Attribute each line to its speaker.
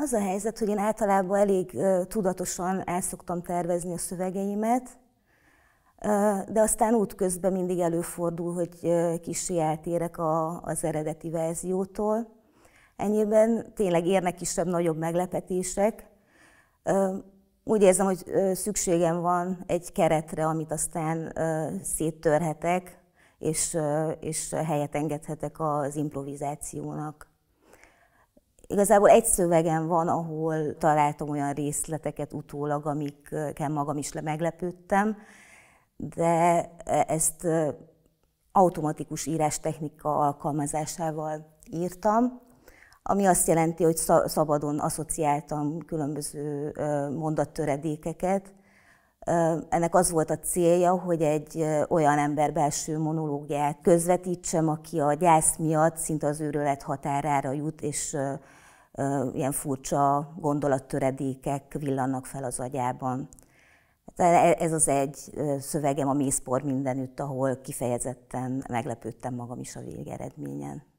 Speaker 1: Az a helyzet, hogy én általában elég tudatosan el szoktam tervezni a szövegeimet, de aztán útközben mindig előfordul, hogy kicsi eltérek a, az eredeti verziótól. Ennyiben tényleg érnek kisebb-nagyobb meglepetések. Úgy érzem, hogy szükségem van egy keretre, amit aztán széttörhetek, és, és helyet engedhetek az improvizációnak. Igazából egy szövegen van, ahol találtam olyan részleteket utólag, amikkel magam is meglepődtem, de ezt automatikus írás technika alkalmazásával írtam, ami azt jelenti, hogy szabadon asszociáltam különböző mondattöredékeket. Ennek az volt a célja, hogy egy olyan ember belső monológiát közvetítsem, aki a gyász miatt szinte az őrület határára jut, és ilyen furcsa gondolattöredékek villannak fel az agyában. Hát e, ez az egy szövegem, a mészpor mindenütt, ahol kifejezetten meglepődtem magam is a végeredményen.